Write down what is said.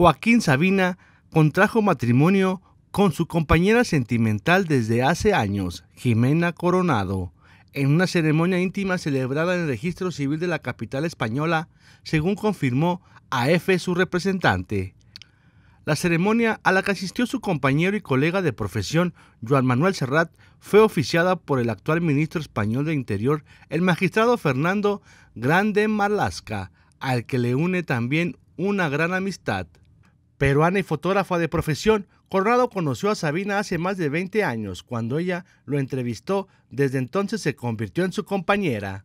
Joaquín Sabina contrajo matrimonio con su compañera sentimental desde hace años, Jimena Coronado, en una ceremonia íntima celebrada en el registro civil de la capital española, según confirmó EFE su representante. La ceremonia a la que asistió su compañero y colega de profesión, Juan Manuel Serrat, fue oficiada por el actual ministro español de Interior, el magistrado Fernando Grande Marlasca, al que le une también una gran amistad. Peruana y fotógrafa de profesión, Coronado conoció a Sabina hace más de 20 años, cuando ella lo entrevistó, desde entonces se convirtió en su compañera.